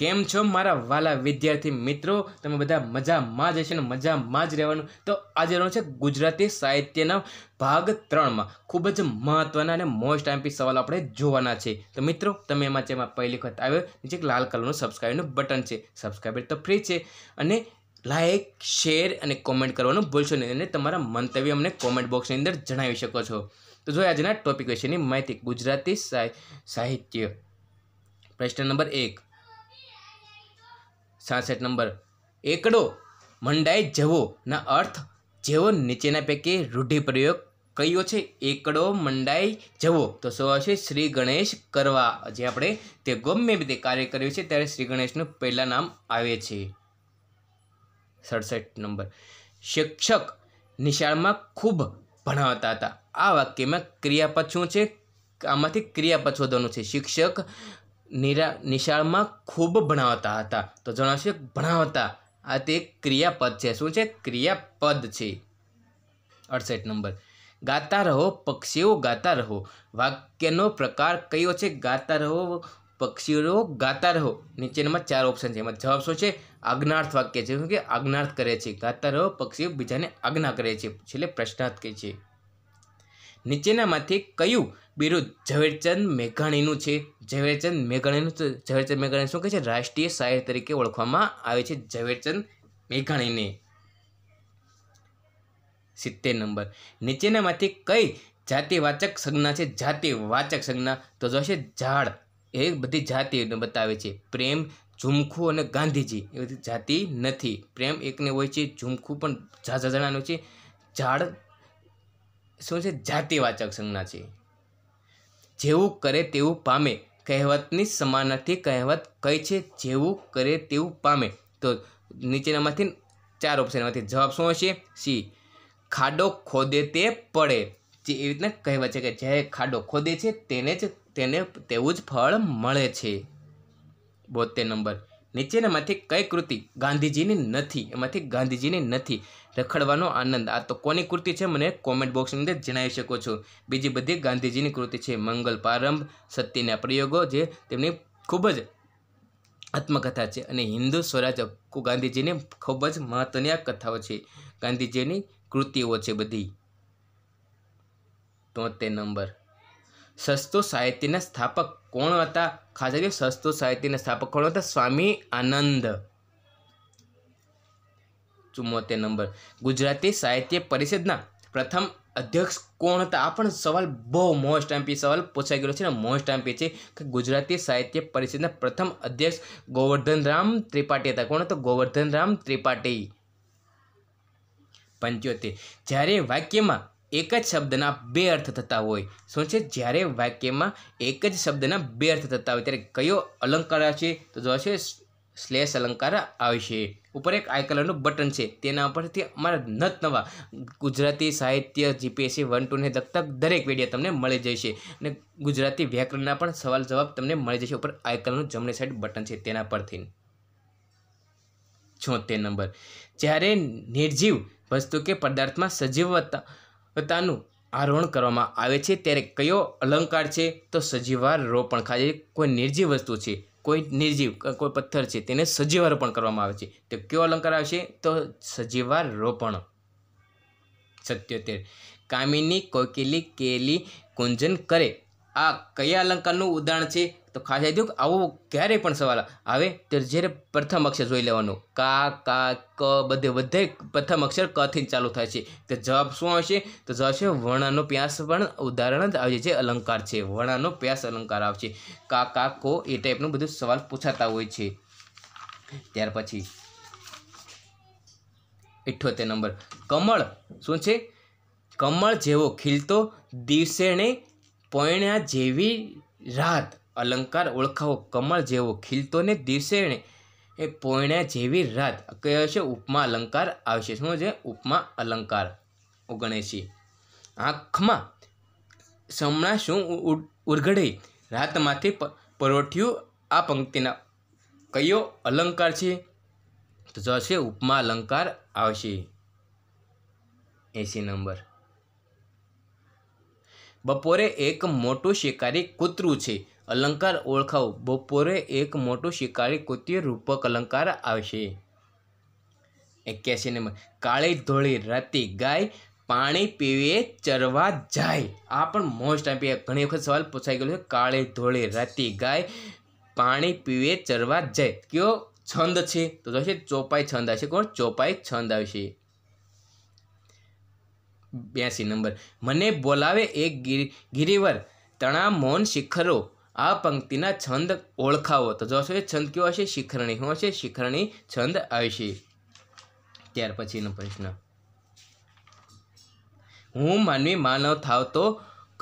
કેમ છો મારા વાલા વિદ્યાર્થી મિત્રો તમે બધા મજામાં જ હશે ને મજામાં જ રહેવાનું તો આજે રહેવાનું છે ગુજરાતી સાહિત્યના ભાગ ત્રણમાં ખૂબ જ મહત્ત્વના અને મોસ્ટ એમ્પી સવાલ આપણે જોવાના છે તો મિત્રો તમે એમાં જેમાં પહેલી વખત આવ્યો નીચે એક લાલ કલરનું સબસ્ક્રાઈબનું બટન છે સબસ્ક્રાઈબર તો ફ્રી છે અને લાઇક શેર અને કોમેન્ટ કરવાનું ભૂલશો નહીં અને તમારા મંતવ્ય અમને કોમેન્ટ બોક્સની અંદર જણાવી શકો છો તો જોઈએ આજના ટોપિક વિશેની માહિતી ગુજરાતી સાહિત્ય પ્રશ્ન નંબર એક છાસઠ નંબર એકડો મંડાઈ જવો ના અર્થ જેવો નીચેના પૈકી રૂઢિપ્રયોગ કયો છે એકડો મંડાઈ જવો તો શું આવશે શ્રી ગણેશ કરવા જે આપણે તે ગમે તે કાર્ય કર્યું છે ત્યારે શ્રી ગણેશનું પહેલાં નામ આવે છે સડસઠ નંબર શિક્ષક નિશાળમાં ખૂબ ભણાવતા હતા આ વાક્યમાં ક્રિયાપદ શું છે આમાંથી ક્રિયાપદ શોધવાનું છે શિક્ષક નિરા નિશાળમાં ખૂબ ભણાવતા હતા તો જણાવશે ભણાવતા આ તે ક્રિયાપદ છે શું છે ક્રિયાપદ છે અડસઠ નંબર ગાતા રહો પક્ષીઓ ગાતા રહો વાક્યનો પ્રકાર કયો છે ગાતા રહો પક્ષીઓ ગાતા રહો નીચેનામાં ચાર ઓપ્શન છે એમાં જવાબ શું છે આજ્ઞાર્થ વાક્ય છે શું કે આજ્ઞાર્થ કરે છે ગાતા રહો પક્ષીઓ બીજાને આજ્ઞા કરે છે છેલ્લે પ્રશ્નાર્થ કહે છે નીચેનામાંથી કયું બિરુદ ઝવેરચંદ મેઘાણીનું છે ઝવેરચંદ મેઘાણીનું ઝવેરચંદ મેઘાણી શું કહે છે રાષ્ટ્રીય શાયર તરીકે ઓળખવામાં આવે છે ઝવેરચંદ મેઘાણીને સિત્તેર નંબર નીચેનામાંથી કઈ જાતિવાચક સંજ્ઞા છે જાતિવાચક સંજ્ઞા તો જોશે ઝાડ એ બધી જાતિને બતાવે છે પ્રેમ ઝુમખું અને ગાંધીજી એ બધી જાતિ નથી પ્રેમ એકને હોય છે ઝુમખું પણ ઝાઝા જણાનું છે ઝાડ શું છે જાતિવાચક સંજ્ઞા છે જેવું કરે તેવું પામે કહેવતની સમાનથી કહેવત કઈ છે જેવું કરે તેવું પામે તો નીચેનામાંથી ચાર ઓપ્શનમાંથી જવાબ શું હશે સી ખાડો ખોદે તે પડે જે એવી રીતના કહેવત છે કે જે ખાડો ખોદે છે તેને જ તેને તેવું જ ફળ મળે છે બોતેર નંબર નીચેનામાંથી કઈ કૃતિ ગાંધીજીની નથી એમાંથી ગાંધીજીની નથી રખડવાનો આનંદ આ તો કોની કૃતિ છે મને કોમેન્ટ બોક્સની અંદર જણાવી શકો છો બીજી બધી ગાંધીજીની કૃતિ છે મંગલ પ્રારંભ સત્યના પ્રયોગો જે તેમની ખૂબ જ આત્મકથા છે અને હિન્દુ સ્વરાજ ગાંધીજીની ખૂબ જ મહત્ત્વની આ કથાઓ છે ગાંધીજીની કૃતિઓ છે બધી તોતેર નંબર સસ્તો સાહિત્યના સ્થાપક કોણ હતા ખાસ કરી સસ્તો સાહિત્યના સ્થાપક કોણ હતા સ્વામી આનંદ ચુમ્મોતેર નંબર ગુજરાતી સાહિત્ય પરિષદના પ્રથમ અધ્યક્ષ કોણ હતા આ પણ સવાલ બહુ મોસ્ટ એમપી સવાલ પૂછાઈ ગયો છે ને મોસ્ટ એમપી છે કે ગુજરાતી સાહિત્ય પરિષદના પ્રથમ અધ્યક્ષ ગોવર્ધનરામ ત્રિપાઠી હતા કોણ હતો ગોવર્ધનરામ ત્રિપાઠી પંચોતેર જ્યારે વાક્યમાં એક જ શબ્દના બે અર્થ થતા હોય શું છે જ્યારે વાક્યમાં એક જ શબ્દના બે અર્થ થતા હોય ત્યારે કયો અલંકાર આવશે તો જોવા છે સ્લેશ અલંકાર આવશે ઉપર એક આઈ કલરનું બટન છે તેના ઉપરથી અમારા નત નવા ગુજરાતી સાહિત્ય જીપીએસસી વન ટુને લગતા દરેક વિડીયો તમને મળી જશે અને ગુજરાતી વ્યાકરણના પણ સવાલ જવાબ તમને મળી જશે ઉપર આઈ કલરનું જમણી સાઈડ બટન છે તેના પરથી છોતેર નંબર જ્યારે નિર્જીવ વસ્તુ કે પદાર્થમાં સજીવતા પોતાનું આરોહણ કરવામાં આવે છે ત્યારે કયો અલંકાર છે તો સજીવાર રોપણ ખાલી કોઈ નિર્જીવ વસ્તુ છે કોઈ નિર્જીવ કોઈ પથ્થર છે તેને સજીવાર પણ કરવામાં આવે છે તો કયો અલંકાર આવશે તો સજીવાર રોપણ સત્યોતેર કામિની કોકિલી કેલી કુંજન કરે આ કયા અલંકારનું ઉદાહરણ છે તો ખાસ આવી દઉં આવો ક્યારેય પણ સવાલ આવે ત્યારે જ્યારે પ્રથમ અક્ષર જોઈ લેવાનું કા કા ક બધે બધે પ્રથમ અક્ષર કથી ચાલુ થાય છે તો જવાબ શું આવશે તો જવાબ છે વર્ણનો પ્યાસ પણ ઉદાહરણ જ આવે છે અલંકાર છે વર્ણનો પ્યાસ અલંકાર આવશે કા કા કો એ ટાઈપનું બધું સવાલ પૂછાતા હોય છે ત્યાર પછી ઇઠ્ઠોતેર નંબર કમળ શું છે કમળ જેવો ખીલતો દિવસેને પોણ્યા જેવી રાત અલંકાર ઓળખાવો કમળ જેવો ખીલતો ને દિવસે એ પોણ્યા જેવી રાત કયો છે ઉપમા અલંકાર આવશે શું છે ઉપમા અલંકાર ઓગણએંશી આંખમાં સમણા શું ઉરઘડી રાતમાંથી પરોઠ્યું આ પંક્તિના કયો અલંકાર છે તો જશે ઉપમા અલંકાર આવશે એંસી નંબર બપોરે એક મોટું શિકારી કૂતરું છે અલંકાર ઓળખાવ બપોરે એક મોટું શિકારી કૃત્ય રૂપક અલંકાર આવશે એક્યાસી નંબર કાળી ધોળી રાતી ગાય પાણી પીવે ચરવા જાય આ પણ મોસ્ટ આપી ઘણી વખત સવાલ પૂછાઈ ગયો છે કાળી ધોળી રાતે ગાય પાણી પીવે ચરવા જાય કયો છંદ છે તો થશે ચોપાઈ છંદ આવશે કોણ ચોપાઈ છંદ આવશે બ્યાસી નંબર મને બોલાવે એક ગિરિવર તણા મૌન શિખરો આ પંક્તિના છંદ ઓળખાવો તો જોશો છે છંદ કેવો હશે શિખરણી શું હશે શિખરણી છંદ આવશે ત્યાર પછીનો પ્રશ્ન હું માનવી માનવ થાવ તો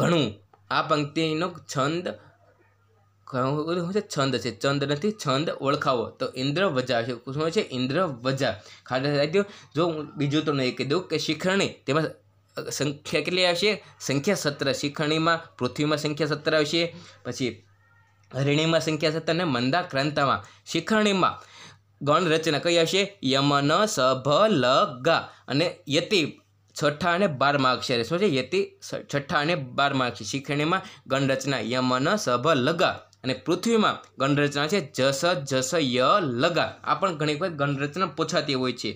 ઘણું આ પંક્તિનો છંદ શું છે છંદ છે છંદ નથી છંદ ઓળખાવો તો ઇન્દ્ર વજા છે શું છે ઇન્દ્ર વજા ખાલી જો હું બીજું તો નહીં કહી દઉં કે શિખરણી તેમાં સંખ્યા કેટલી આવશે સંખ્યા સત્ર શિખરણીમાં પૃથ્વીમાં સંખ્યા સત્ર આવશે પછી હરિણીમાં સંખ્યા અને મંદા ક્રાંતમાં શિખરણીમાં ગણ રચના કઈ હશે યમન સભ લ ગા અને યતિ છઠ્ઠા અને બારમા અક્ષરે શું છે યતિ છઠ્ઠા અને બારમા અક્ષર શિખરણીમાં ગણ ગણરચના યમન સભ લગા અને પૃથ્વીમાં ગણરચના છે જસ જસ ય લગા આ પણ ઘણી વખત ગણરચના પૂછાતી હોય છે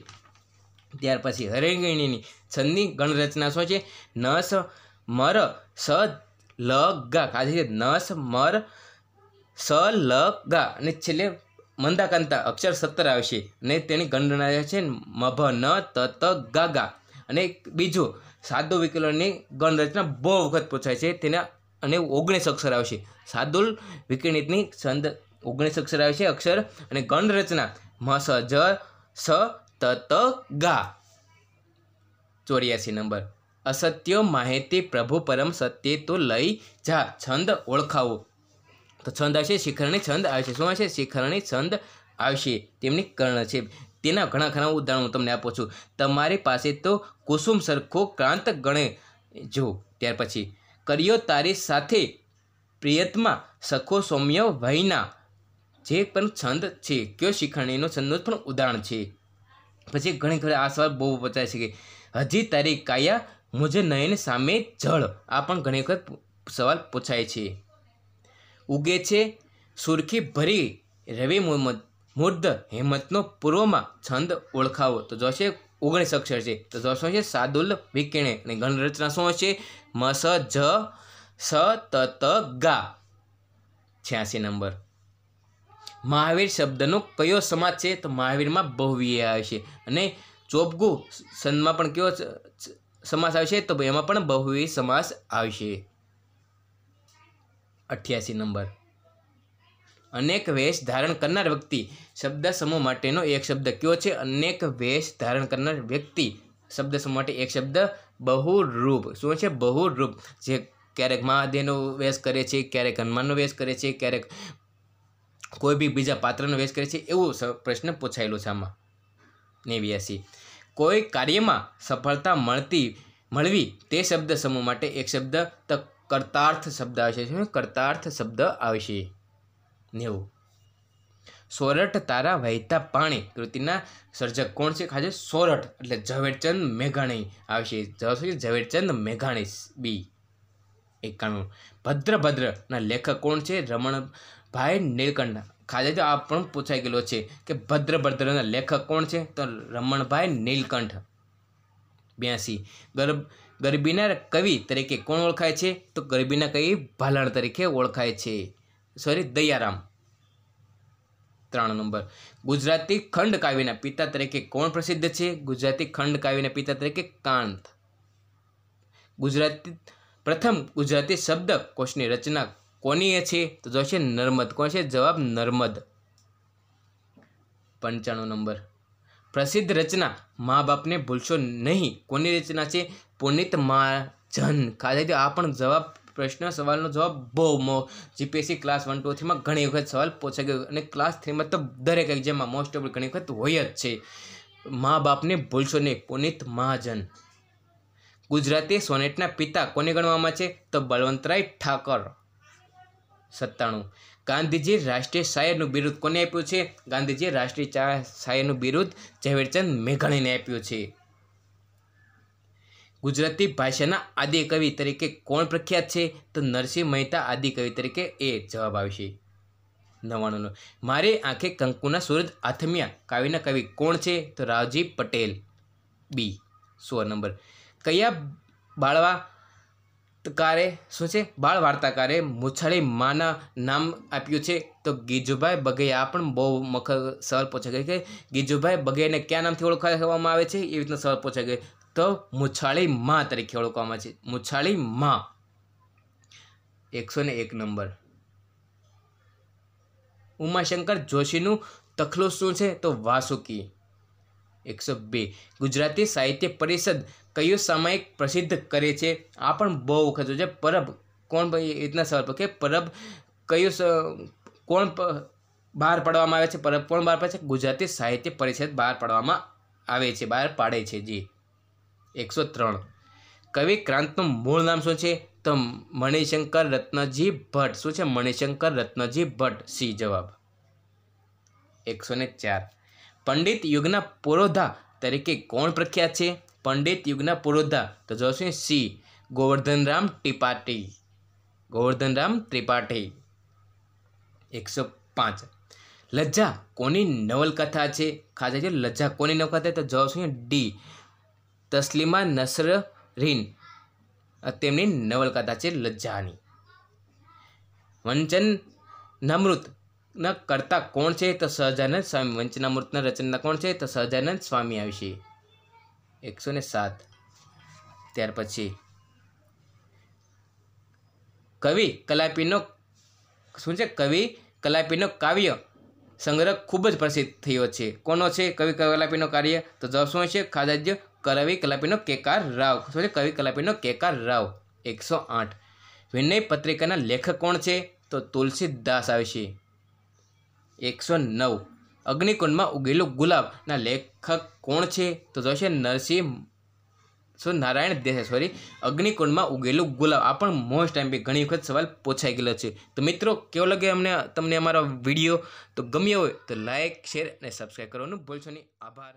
ત્યાર પછી હરિણગીણીની છંદની ગણરચના શું છે નસ મર સ લ ગા ખાલી નસ મર સ લ ગા અને છેલ્લે મંદાકાંતા અક્ષર સત્તર આવશે અને તેની ગણના છે મભ ન ત ત ગા ગા અને બીજું સાદુ વિકલનની ગણરચના બહુ વખત પૂછાય છે તેના અને ઓગણીસ અક્ષર આવશે સાદુલ વિકણિતની છંદ ઓગણીસ અક્ષર આવશે અક્ષર અને ગણરચના મ સ જ સ ત ત ગા ચોર્યાસી નંબર અસત્ય માહિતી પ્રભુ પરમ સત્ય તો લઈ જા છંદ ઓળખાવો તો છંદ આવશે શિખરણી છંદ આવશે શું આવશે શિખરણી છંદ આવશે તેમની કર્ણ છે તેના ઘણા ઘણા ઉદાહરણ હું તમને આપું છું તમારી પાસે તો કુસુમ સરખો ક્રાંત ગણે જો ત્યાર પછી કર્યો તારી સાથે પ્રિયતમાં સખો સૌમ્ય વયના જે પણ છંદ છે કયો શિખરણીનો છંદનું પણ ઉદાહરણ છે પછી ઘણી ઘણી આ સવાલ બહુ પૂછાય છે કે હજી તારી કાયા મુજે નયન સામે જળ આ પણ ઘણી વખત સવાલ પૂછાય છે ઉગે છે સુરખી ભરી રવિ મોહમ્મદ મુર્દ હેમતનો પૂર્વમાં છંદ ઓળખાવો તો જોશે ઓગણીસ અક્ષર છે તો જોશો છે સાદુલ વિકીણે અને ગણરચના શું હશે મસ જ સ ત ત ગા છ્યાસી નંબર મહાવીર શબ્દનો કયો સમાજ છે તો મહાવીરમાં બહુવ્યય આવે છે અને ચોપગુ સનમાં પણ કયો સમાસ આવશે તો એમાં પણ બહુવ્યય સમાસ આવશે અઠ્યાસી નંબર અનેક વેશ ધારણ કરનાર વ્યક્તિ શબ્દ સમૂહ માટેનો એક શબ્દ કયો છે અનેક વેશ ધારણ કરનાર વ્યક્તિ શબ્દ સમૂહ માટે એક શબ્દ બહુરૂપ શું છે બહુરૂપ જે ક્યારેક મહાદેવનો વેશ કરે છે ક્યારેક હનુમાનનો વેશ કરે છે ક્યારેક કોઈ બી બીજા પાત્રનો વેશ કરે છે એવો પ્રશ્ન પૂછાયેલો છે આમાં નેવ્યાસી કોઈ કાર્યમાં સફળતા મળતી મળવી તે શબ્દ સમૂહ માટે એક શબ્દ તક કર્તાર્થ શબ્દ આવશે શું કર્તાર્થ શબ્દ આવશે નેવું સોરઠ તારા વહેતા પાણી કૃતિના સર્જક કોણ છે ખાજે સોરઠ એટલે ઝવેરચંદ મેઘાણી આવશે જશે ઝવેરચંદ મેઘાણી બી એકાણું ભદ્રભદ્રના લેખક કોણ છે રમણભાઈ નીલકંઠ ખાલી તો આ પણ પૂછાઈ ગયેલો છે કે ભદ્રભદ્રના લેખક કોણ છે તો રમણભાઈ નીલકંઠ બ્યાસી ગરબ ગરબીના કવિ તરીકે કોણ ઓળખાય છે તો ગરબીના કવિ ભાલાણ તરીકે ઓળખાય છે સોરી દયારામ ત્રણ નંબર ગુજરાતી ખંડ કાવ્યના પિતા તરીકે કોણ પ્રસિદ્ધ છે ગુજરાતી ખંડ કાવ્યના પિતા તરીકે કાંત ગુજરાતી પ્રથમ ગુજરાતી શબ્દ કોષની રચના કોની છે તો જોશે નર્મદ કોણ છે જવાબ નર્મદ પંચાણું નંબર પ્રસિદ્ધ રચના મા બાપને ભૂલશો નહીં કોની રચના છે પુનિત મહાજન ખાતેથી આ પણ જવાબ પ્રશ્ન સવાલનો જવાબ બહુ મો જીપીએસસી ક્લાસ વન ટુ થ્રીમાં ઘણી વખત સવાલ પૂછાઈ ગયો અને ક્લાસ થ્રીમાં તો દરેક એક્ઝામમાં મોસ્ટ ઓફ ઘણી વખત હોય જ છે મા બાપને ભૂલશો નહીં પુનિત મહાજન ગુજરાતી સોનેટના પિતા કોને ગણવામાં છે તો બળવંતરાય ઠાકર સત્તાણું ગાંધીજી રાષ્ટ્રીય શાયરનું બિરુદ કોને આપ્યું છે ગાંધીજીએ રાષ્ટ્રીય શાયરનું બિરુદ ઝવેરચંદ મેઘાણીને આપ્યું છે ગુજરાતી ભાષાના આદિકવિ તરીકે કોણ પ્રખ્યાત છે તો નરસિંહ મહેતા આદિકવિ તરીકે એ જવાબ આવશે નવાણુંનો મારે આંખે કંકુના સુરત આથમિયા કાવ્યના કવિ કોણ છે તો રાવજી પટેલ બી સો નંબર કયા બાળવા કારે શું છે બાળ વાર્તાકારે મુછાળી માના નામ આપ્યું છે તો ગીજુભાઈ બગૈયા પણ બહુ મખર સવાલ પૂછાઈ ગઈ કે ગીજુભાઈ બગૈયાને કયા નામથી ઓળખવામાં આવે છે એવી રીતના સવાલ પૂછાઈ ગઈ તો મુછાળી મા તરીકે ઓળખવામાં આવે છે મુછાળી મા એકસો ને એક નંબર ઉમાશંકર જોશીનું તખલું શું છે તો વાસુકી એકસો બે ગુજરાતી સાહિત્ય પરિષદ કયો સામયિક પ્રસિદ્ધ કરે છે આ પણ બહુ વખત છે પરબ કોણ ભાઈ રીતના સવાલ પર કે પરબ કયો કોણ બહાર પાડવામાં આવે છે પરબ કોણ બહાર પાડે છે ગુજરાતી સાહિત્ય પરિષદ બહાર પાડવામાં આવે છે બહાર પાડે છે જી એકસો ત્રણ કવિ ક્રાંતનું મૂળ નામ શું છે તો મણિશંકર રત્નજી ભટ્ટ શું છે મણિશંકર રત્નજી ભટ્ટ સી જવાબ એકસો ને ચાર પંડિત યુગના પુરોધા તરીકે કોણ પ્રખ્યાત છે પંડિત યુગના પુરોધા તો જોશે સી ગોવર્ધનરામ ત્રિપાઠી ગોવર્ધનરામ ત્રિપાઠી એકસો પાંચ લજ્જા કોની નવલકથા છે ખાસ છે લજ્જા કોની નવલકથા તો જોશું શું ડી તસ્લીમા નસરહીન તેમની નવલકથા છે લજ્જાની વંચન નમૃત ના કરતા કોણ છે તો સહજાનંદ સ્વામી વંચનામૃતના રચના કોણ છે તો સહજાનંદ સ્વામી આવશે એકસો ને સાત ત્યાર પછી કવિ કલાપીનો શું છે કવિ કલાપીનો કાવ્ય સંગ્રહ ખૂબ જ પ્રસિદ્ધ થયો છે કોનો છે કવિ કલાપીનો કાર્ય તો જવાબ શું છે ખાદાજ્ય કવિ કલાપીનો કેકાર રાવ શું છે કવિ કલાપીનો કેકાર રાવ એકસો આઠ વિનય પત્રિકાના લેખક કોણ છે તો તુલસીદાસ આવશે એકસો નવ અગ્નિકુંડમાં ઉગેલું ગુલાબના લેખક કોણ છે તો જશે નરસિંહ સો નારાયણ દેસાઈ સોરી અગ્નિકુંડમાં ઉગેલું ગુલાબ આ પણ મોસ્ટ ટાઈમ બી ઘણી વખત સવાલ પૂછાઈ ગયેલો છે તો મિત્રો કેવો લાગે અમને તમને અમારો વિડીયો તો ગમ્યો હોય તો લાઇક શેર અને સબસ્ક્રાઈબ કરવાનું ભૂલશો નહીં આભાર